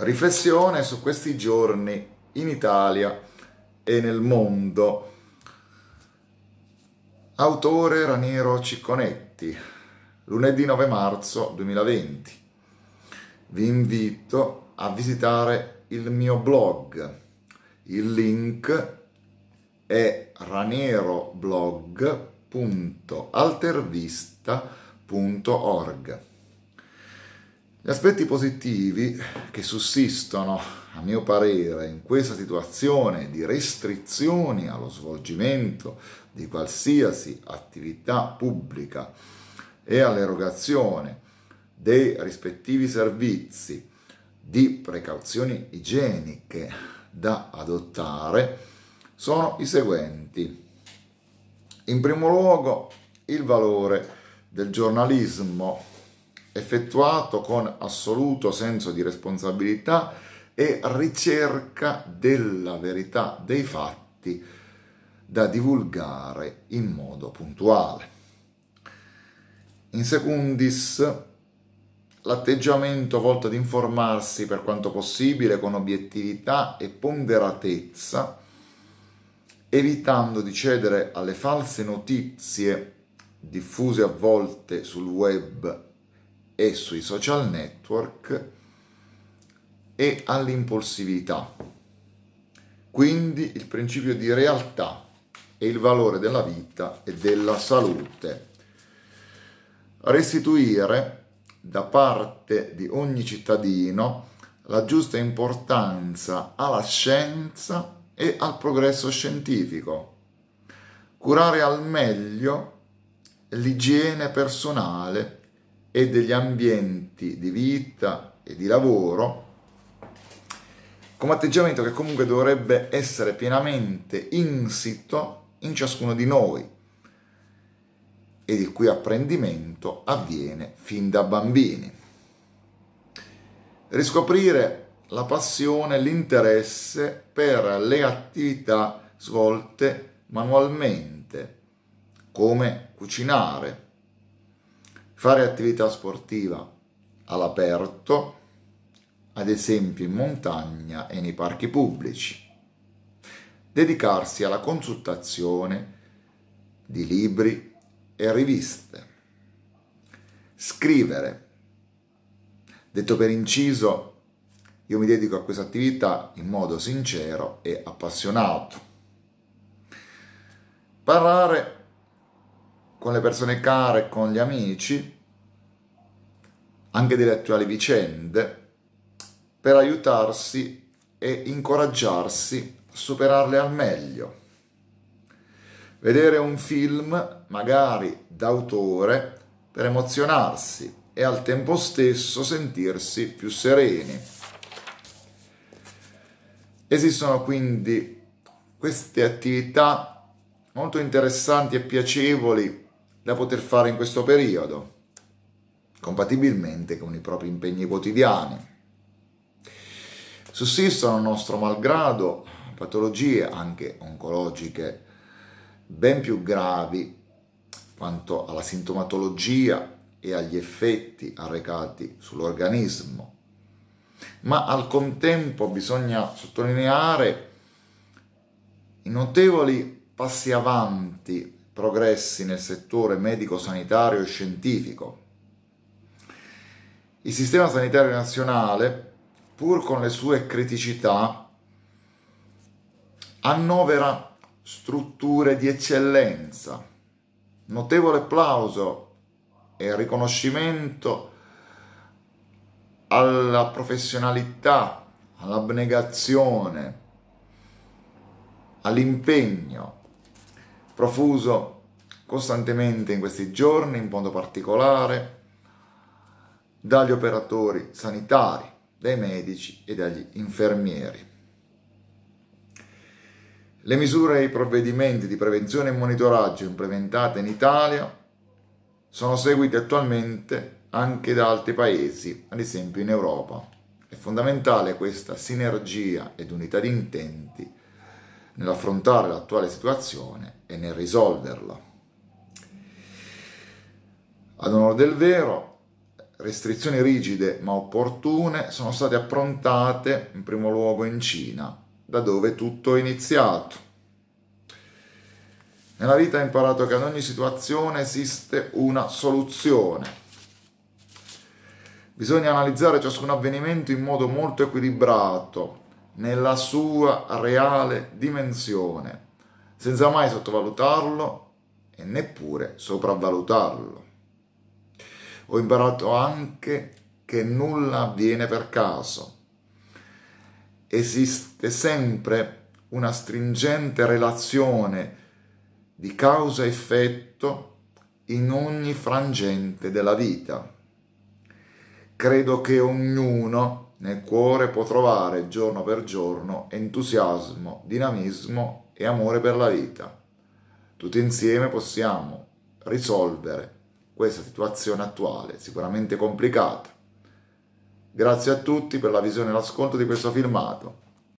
riflessione su questi giorni in Italia e nel mondo. Autore Raniero Cicconetti, lunedì 9 marzo 2020. Vi invito a visitare il mio blog. Il link è ranieroblog.altervista.org. Gli aspetti positivi che sussistono, a mio parere, in questa situazione di restrizioni allo svolgimento di qualsiasi attività pubblica e all'erogazione dei rispettivi servizi di precauzioni igieniche da adottare sono i seguenti. In primo luogo il valore del giornalismo effettuato con assoluto senso di responsabilità e ricerca della verità dei fatti da divulgare in modo puntuale. In secundis, l'atteggiamento volto ad informarsi per quanto possibile con obiettività e ponderatezza, evitando di cedere alle false notizie diffuse a volte sul web e sui social network e all'impulsività. Quindi il principio di realtà e il valore della vita e della salute. Restituire da parte di ogni cittadino la giusta importanza alla scienza e al progresso scientifico. Curare al meglio l'igiene personale e degli ambienti di vita e di lavoro, come atteggiamento che comunque dovrebbe essere pienamente insito in ciascuno di noi e il cui apprendimento avviene fin da bambini. Riscoprire la passione, e l'interesse per le attività svolte manualmente, come cucinare, fare attività sportiva all'aperto, ad esempio in montagna e nei parchi pubblici, dedicarsi alla consultazione di libri e riviste, scrivere. Detto per inciso, io mi dedico a questa attività in modo sincero e appassionato. Parlare con le persone care, con gli amici, anche delle attuali vicende, per aiutarsi e incoraggiarsi a superarle al meglio. Vedere un film, magari d'autore, per emozionarsi e al tempo stesso sentirsi più sereni. Esistono quindi queste attività molto interessanti e piacevoli da poter fare in questo periodo, compatibilmente con i propri impegni quotidiani. Sussistono nostro malgrado patologie anche oncologiche ben più gravi quanto alla sintomatologia e agli effetti arrecati sull'organismo. Ma al contempo bisogna sottolineare i notevoli passi avanti progressi nel settore medico-sanitario e scientifico. Il sistema sanitario nazionale, pur con le sue criticità, annovera strutture di eccellenza. Notevole applauso e riconoscimento alla professionalità, all'abnegazione, all'impegno profuso costantemente in questi giorni, in modo particolare, dagli operatori sanitari, dai medici e dagli infermieri. Le misure e i provvedimenti di prevenzione e monitoraggio implementate in Italia sono seguiti attualmente anche da altri paesi, ad esempio in Europa. È fondamentale questa sinergia ed unità di intenti nell'affrontare l'attuale situazione e nel risolverla. Ad onore del vero, restrizioni rigide ma opportune sono state approntate in primo luogo in Cina, da dove tutto è iniziato. Nella vita ho imparato che ad ogni situazione esiste una soluzione. Bisogna analizzare ciascun avvenimento in modo molto equilibrato, nella sua reale dimensione senza mai sottovalutarlo e neppure sopravvalutarlo. Ho imparato anche che nulla avviene per caso. Esiste sempre una stringente relazione di causa-effetto in ogni frangente della vita. Credo che ognuno nel cuore può trovare giorno per giorno entusiasmo, dinamismo e amore per la vita. Tutti insieme possiamo risolvere questa situazione attuale, sicuramente complicata. Grazie a tutti per la visione e l'ascolto di questo filmato.